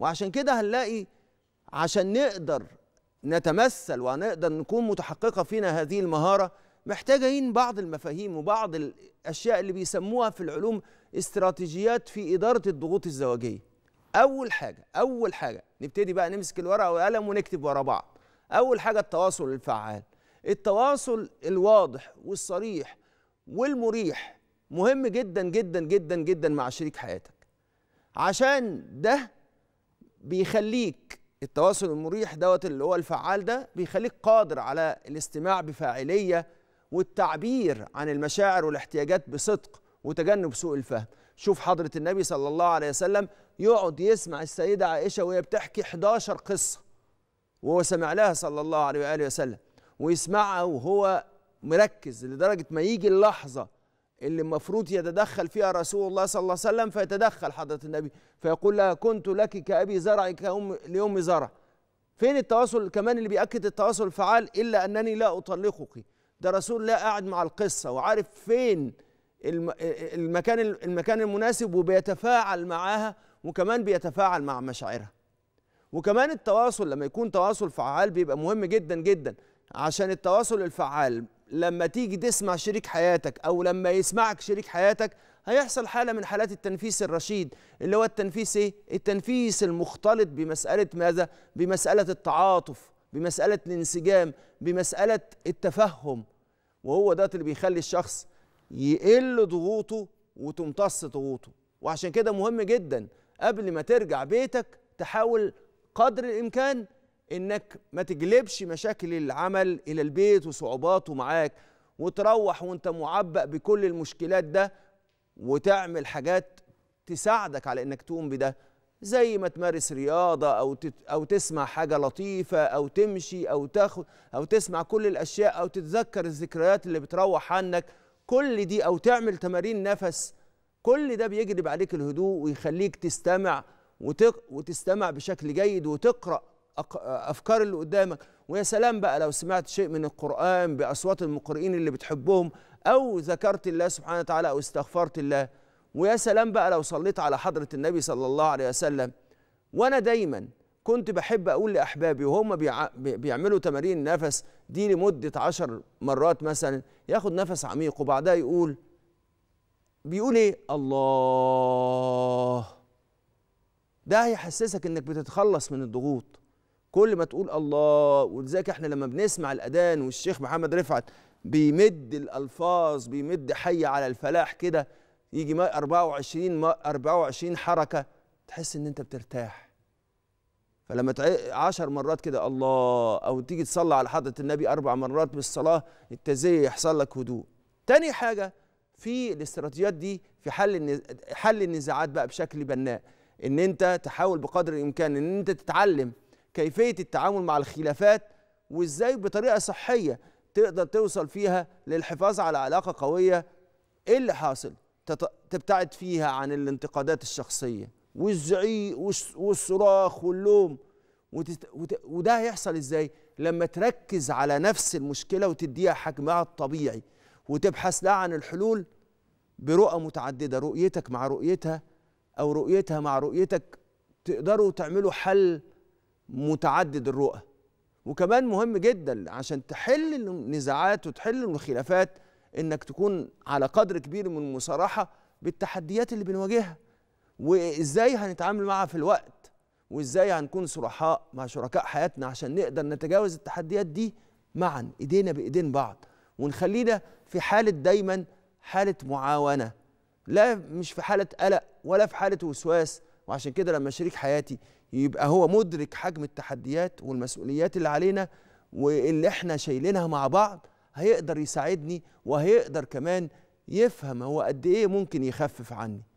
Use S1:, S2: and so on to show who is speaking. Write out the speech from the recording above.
S1: وعشان كده هنلاقي عشان نقدر نتمثل ونقدر نكون متحققه فينا هذه المهاره محتاجين بعض المفاهيم وبعض الاشياء اللي بيسموها في العلوم استراتيجيات في اداره الضغوط الزواجيه. اول حاجه اول حاجه نبتدي بقى نمسك الورقه والقلم ونكتب ورا بعض. اول حاجه التواصل الفعال. التواصل الواضح والصريح والمريح مهم جدا جدا جدا جدا مع شريك حياتك. عشان ده بيخليك التواصل المريح دوت اللي هو الفعال ده بيخليك قادر على الاستماع بفاعلية والتعبير عن المشاعر والاحتياجات بصدق وتجنب سوء الفهم شوف حضرة النبي صلى الله عليه وسلم يقعد يسمع السيدة عائشة وهي بتحكي 11 قصة وهو سمع لها صلى الله عليه وآله وسلم ويسمعها وهو مركز لدرجة ما يجي اللحظة اللي المفروض يتدخل فيها رسول الله صلى الله عليه وسلم فيتدخل حضرة النبي فيقول لها كنت لك كأبي زرع كأم لأم زرع فين التواصل كمان اللي بيأكد التواصل الفعال إلا أنني لا أطلقك ده رسول الله قاعد مع القصة وعارف فين المكان المكان المناسب وبيتفاعل معاها وكمان بيتفاعل مع مشاعرها وكمان التواصل لما يكون تواصل فعال بيبقى مهم جدا جدا عشان التواصل الفعال لما تيجي تسمع شريك حياتك او لما يسمعك شريك حياتك هيحصل حاله من حالات التنفيس الرشيد اللي هو التنفيس ايه التنفيس المختلط بمساله ماذا بمساله التعاطف بمساله الانسجام بمساله التفهم وهو ده اللي بيخلي الشخص يقل ضغوطه وتمتص ضغوطه وعشان كده مهم جدا قبل ما ترجع بيتك تحاول قدر الامكان انك ما تجلبش مشاكل العمل الى البيت وصعوباته معاك وتروح وانت معبأ بكل المشكلات ده وتعمل حاجات تساعدك على انك تقوم بده زي ما تمارس رياضه او او تسمع حاجه لطيفه او تمشي او تاخد او تسمع كل الاشياء او تتذكر الذكريات اللي بتروح عنك كل دي او تعمل تمارين نفس كل ده بيجلب عليك الهدوء ويخليك تستمع وتق... وتستمع بشكل جيد وتقرا افكار اللي قدامك ويا سلام بقى لو سمعت شيء من القران باصوات المقرئين اللي بتحبهم او ذكرت الله سبحانه وتعالى او استغفرت الله ويا سلام بقى لو صليت على حضره النبي صلى الله عليه وسلم وانا دايما كنت بحب اقول لاحبابي وهم بيعملوا تمارين نفس دي لمده عشر مرات مثلا ياخد نفس عميق وبعدها يقول بيقول ايه الله ده هيحسسك انك بتتخلص من الضغوط كل ما تقول الله ولذلك احنا لما بنسمع الاذان والشيخ محمد رفعت بيمد الالفاظ بيمد حي على الفلاح كده يجي 24 24 حركه تحس ان انت بترتاح فلما عشر مرات كده الله او تيجي تصلي على حضره النبي اربع مرات بالصلاه التزيه يحصل لك هدوء تاني حاجه في الاستراتيجيات دي في حل حل النزاعات بقى بشكل بناء ان انت تحاول بقدر الامكان ان انت تتعلم كيفيه التعامل مع الخلافات وازاي بطريقه صحيه تقدر توصل فيها للحفاظ على علاقه قويه ايه اللي حاصل تبتعد فيها عن الانتقادات الشخصيه والزعيق والصراخ واللوم وده هيحصل ازاي لما تركز على نفس المشكله وتديها حجمها الطبيعي وتبحث لها عن الحلول برؤى متعدده رؤيتك مع رؤيتها او رؤيتها مع رؤيتك تقدروا تعملوا حل متعدد الرؤى وكمان مهم جدا عشان تحل النزاعات وتحل الخلافات انك تكون على قدر كبير من المصارحه بالتحديات اللي بنواجهها وازاي هنتعامل معها في الوقت وازاي هنكون صرحاء مع شركاء حياتنا عشان نقدر نتجاوز التحديات دي معا ايدينا بايدين بعض ونخلينا في حاله دايما حاله معاونه لا مش في حاله قلق ولا في حاله وسواس وعشان كده لما شريك حياتي يبقى هو مدرك حجم التحديات والمسؤوليات اللي علينا واللي احنا شايلينها مع بعض هيقدر يساعدني وهيقدر كمان يفهم هو قد ايه ممكن يخفف عني